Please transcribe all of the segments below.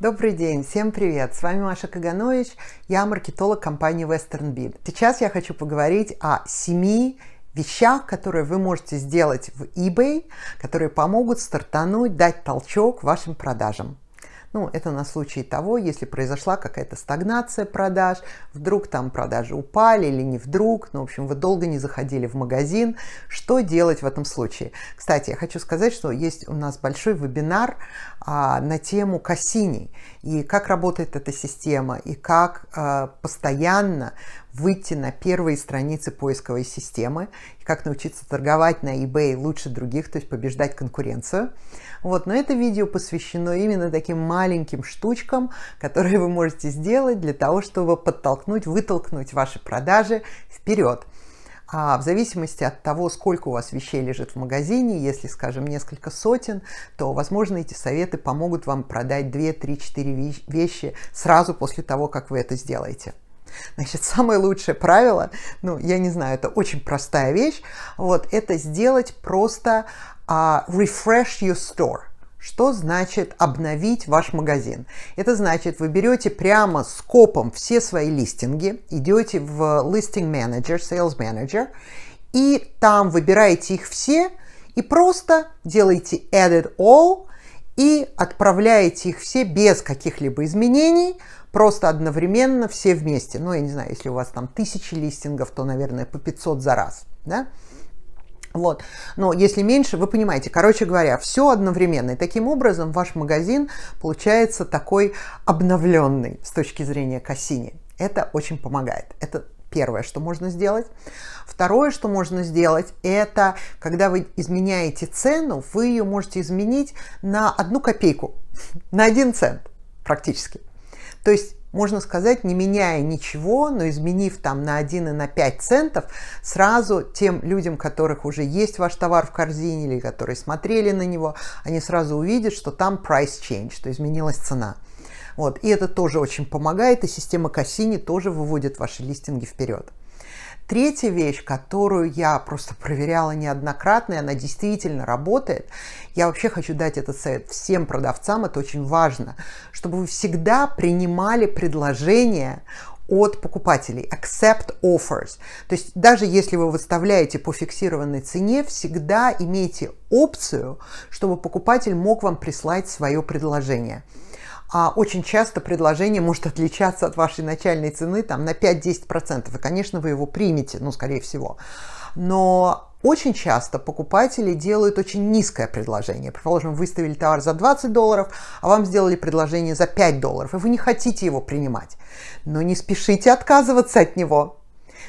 Добрый день, всем привет! С вами Маша Каганович, я маркетолог компании Western WesternBid. Сейчас я хочу поговорить о семи вещах, которые вы можете сделать в eBay, которые помогут стартануть, дать толчок вашим продажам. Ну, это на случай того, если произошла какая-то стагнация продаж, вдруг там продажи упали или не вдруг, ну, в общем, вы долго не заходили в магазин. Что делать в этом случае? Кстати, я хочу сказать, что есть у нас большой вебинар а, на тему Кассини и как работает эта система, и как а, постоянно выйти на первые страницы поисковой системы, как научиться торговать на eBay лучше других, то есть побеждать конкуренцию. Вот, но это видео посвящено именно таким маленьким штучкам, которые вы можете сделать для того, чтобы подтолкнуть, вытолкнуть ваши продажи вперед. А в зависимости от того, сколько у вас вещей лежит в магазине, если, скажем, несколько сотен, то, возможно, эти советы помогут вам продать 2, 3, 4 вещи сразу после того, как вы это сделаете. Значит, самое лучшее правило, ну, я не знаю, это очень простая вещь, вот, это сделать просто uh, refresh your store. Что значит обновить ваш магазин? Это значит, вы берете прямо с копом все свои листинги, идете в Listing Manager, Sales Manager, и там выбираете их все и просто делаете Edit All, и отправляете их все без каких-либо изменений, просто одновременно все вместе. Ну, я не знаю, если у вас там тысячи листингов, то, наверное, по 500 за раз, да? Вот. Но если меньше, вы понимаете, короче говоря, все одновременно. И таким образом ваш магазин получается такой обновленный с точки зрения Кассини. Это очень помогает. Это первое, что можно сделать. Второе, что можно сделать, это когда вы изменяете цену, вы ее можете изменить на одну копейку, на один цент практически. То есть можно сказать, не меняя ничего, но изменив там на 1 и на 5 центов, сразу тем людям, которых уже есть ваш товар в корзине или которые смотрели на него, они сразу увидят, что там price change, что изменилась цена. Вот. И это тоже очень помогает, и система Кассини тоже выводит ваши листинги вперед. Третья вещь, которую я просто проверяла неоднократно, и она действительно работает, я вообще хочу дать этот совет всем продавцам, это очень важно, чтобы вы всегда принимали предложения от покупателей, accept offers. То есть даже если вы выставляете по фиксированной цене, всегда имейте опцию, чтобы покупатель мог вам прислать свое предложение а очень часто предложение может отличаться от вашей начальной цены там, на 5-10%. И, конечно, вы его примете, ну, скорее всего. Но очень часто покупатели делают очень низкое предложение. Предположим, выставили товар за 20 долларов, а вам сделали предложение за 5 долларов, и вы не хотите его принимать. Но не спешите отказываться от него.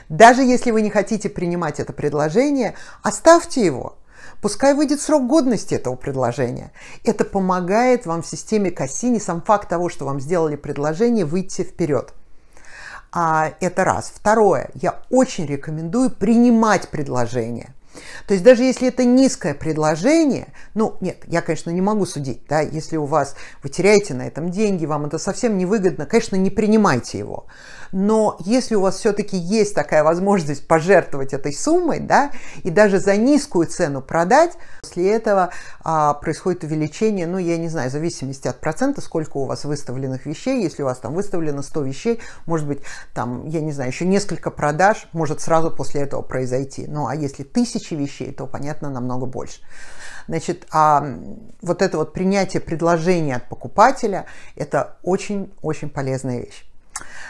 Даже если вы не хотите принимать это предложение, оставьте его, Пускай выйдет срок годности этого предложения. Это помогает вам в системе Кассини, сам факт того, что вам сделали предложение, выйти вперед. А, это раз. Второе. Я очень рекомендую принимать предложение. То есть даже если это низкое предложение, ну нет, я, конечно, не могу судить, да, если у вас вы теряете на этом деньги, вам это совсем невыгодно, конечно, не принимайте его но если у вас все-таки есть такая возможность пожертвовать этой суммой, да, и даже за низкую цену продать, после этого а, происходит увеличение, ну, я не знаю, в зависимости от процента, сколько у вас выставленных вещей, если у вас там выставлено 100 вещей, может быть, там, я не знаю, еще несколько продаж может сразу после этого произойти, ну, а если тысячи вещей, то, понятно, намного больше. Значит, а, вот это вот принятие предложения от покупателя – это очень-очень полезная вещь.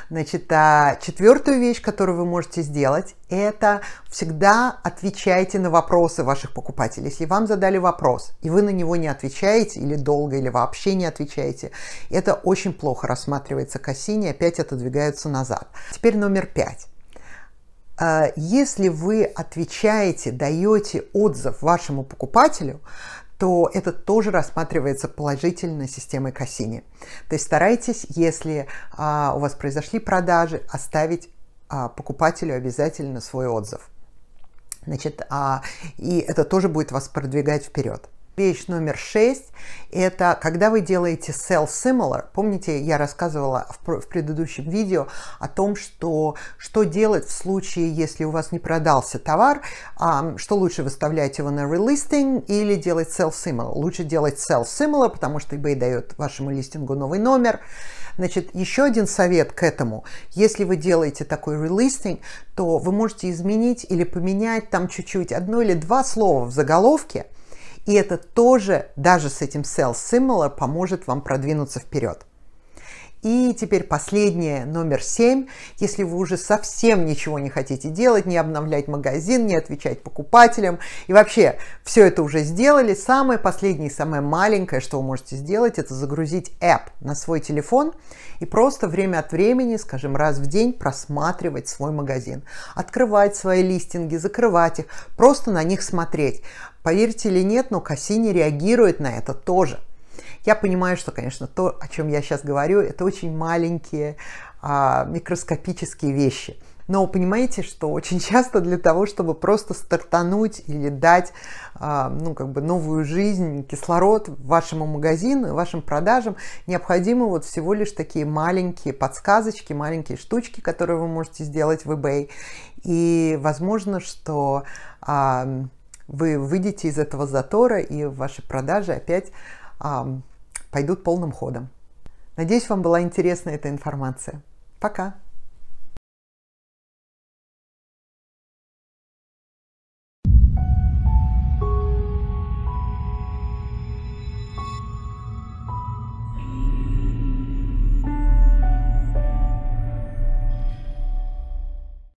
Значит, а четвертую вещь, которую вы можете сделать, это всегда отвечайте на вопросы ваших покупателей. Если вам задали вопрос, и вы на него не отвечаете, или долго, или вообще не отвечаете, это очень плохо рассматривается кассини, опять отодвигаются назад. Теперь номер пять. А, если вы отвечаете, даете отзыв вашему покупателю, то это тоже рассматривается положительно системой Кассини. То есть старайтесь, если а, у вас произошли продажи, оставить а, покупателю обязательно свой отзыв. Значит, а, и это тоже будет вас продвигать вперед вещь номер шесть – это когда вы делаете sell similar Помните, я рассказывала в, в предыдущем видео о том, что, что делать в случае, если у вас не продался товар, а, что лучше выставлять его на релистинг или делать sell similar Лучше делать sell similar потому что eBay дает вашему листингу новый номер. Значит, еще один совет к этому. Если вы делаете такой релистинг, то вы можете изменить или поменять там чуть-чуть одно или два слова в заголовке – и это тоже, даже с этим sell similar, поможет вам продвинуться вперед. И теперь последнее, номер семь. Если вы уже совсем ничего не хотите делать, не обновлять магазин, не отвечать покупателям, и вообще все это уже сделали, самое последнее, самое маленькое, что вы можете сделать, это загрузить app на свой телефон и просто время от времени, скажем, раз в день просматривать свой магазин, открывать свои листинги, закрывать их, просто на них смотреть. Поверьте или нет, но Кассини реагирует на это тоже. Я понимаю, что, конечно, то, о чем я сейчас говорю, это очень маленькие а, микроскопические вещи. Но понимаете, что очень часто для того, чтобы просто стартануть или дать а, ну, как бы новую жизнь, кислород вашему магазину, вашим продажам, необходимы вот всего лишь такие маленькие подсказочки, маленькие штучки, которые вы можете сделать в eBay. И возможно, что а, вы выйдете из этого затора, и ваши продажи опять пойдут полным ходом. Надеюсь, вам была интересна эта информация. Пока!